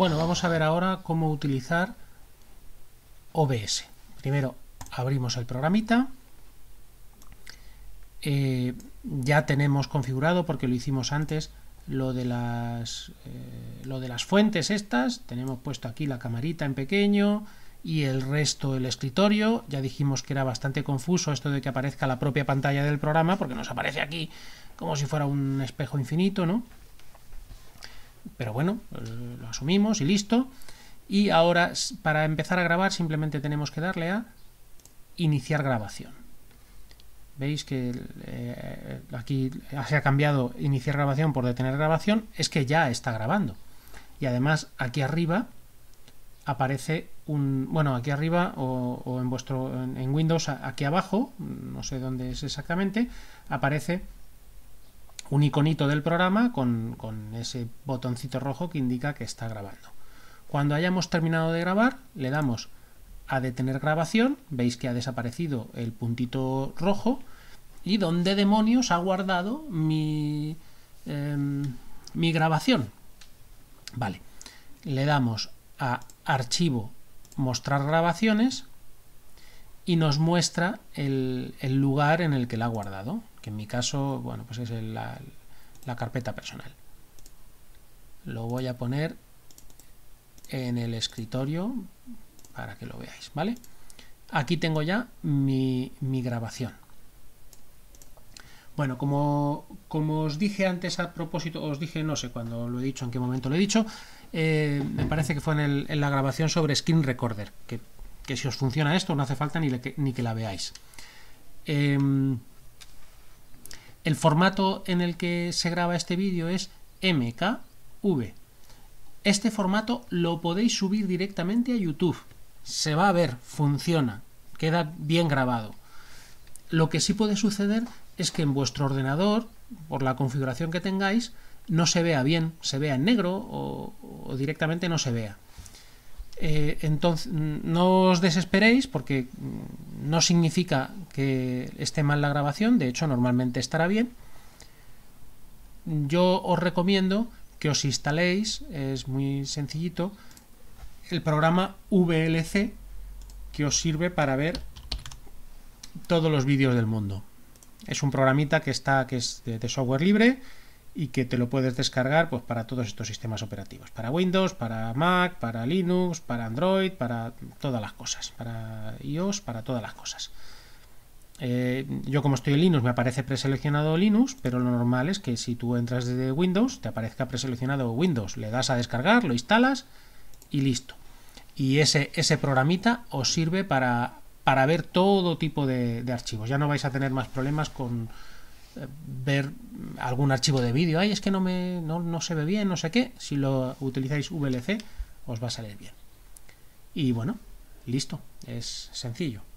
Bueno, vamos a ver ahora cómo utilizar OBS. Primero abrimos el programita. Eh, ya tenemos configurado, porque lo hicimos antes, lo de, las, eh, lo de las fuentes estas. Tenemos puesto aquí la camarita en pequeño y el resto el escritorio. Ya dijimos que era bastante confuso esto de que aparezca la propia pantalla del programa, porque nos aparece aquí como si fuera un espejo infinito, ¿no? Pero bueno, lo asumimos y listo. Y ahora, para empezar a grabar, simplemente tenemos que darle a iniciar grabación. Veis que eh, aquí se ha cambiado iniciar grabación por detener grabación, es que ya está grabando. Y además aquí arriba aparece un... Bueno, aquí arriba o, o en vuestro en Windows, aquí abajo, no sé dónde es exactamente, aparece un iconito del programa con, ese botoncito rojo que indica que está grabando. Cuando hayamos terminado de grabar, le damos a detener grabación, veis que ha desaparecido el puntito rojo, y dónde demonios ha guardado mi, em, mi grabación. Vale, le damos a archivo, mostrar grabaciones, y nos muestra el lugar en el que la ha guardado que en mi caso, bueno, pues es la, carpeta personal. Lo voy a poner en el escritorio para que lo veáis, ¿vale? Aquí tengo ya mi, grabación. Bueno, como, como, os dije antes a propósito, os dije, no sé cuándo lo he dicho, en qué momento lo he dicho, eh, me parece que fue en, la grabación sobre skin Recorder, que, si os funciona esto no hace falta ni, que, la veáis. Em, el formato en el que se graba este vídeo es MKV. Este formato lo podéis subir directamente a YouTube. Se va a ver, funciona, queda bien grabado. Lo que sí puede suceder es que en vuestro ordenador, por la configuración que tengáis, no se vea bien, se vea en negro o, directamente no se vea. Eh, entonces, no os desesperéis porque mm, no significa que esté mal la grabación, de hecho normalmente estará bien. Yo os recomiendo que os instaléis, es muy sencillito, el programa VLC que os sirve para ver todos los vídeos del mundo. Es un programita que está que es de, software libre y que te lo puedes descargar pues, para todos estos sistemas operativos, para Windows, para Mac, para Linux, para Android, para todas las cosas, para iOS, para todas las cosas. Eh, yo como estoy en Linux me aparece preseleccionado Linux, pero lo normal es que si tú entras desde Windows te aparezca preseleccionado Windows. Le das a descargar, lo instalas y listo. Y ese, ese programita os sirve para, para ver todo tipo de, archivos. Ya no vais a tener más problemas con eh, ver algún archivo de vídeo. Ay, es que no, me, no se ve bien, no sé qué. Si lo utilizáis VLC os va a salir bien. Y bueno, listo, es sencillo.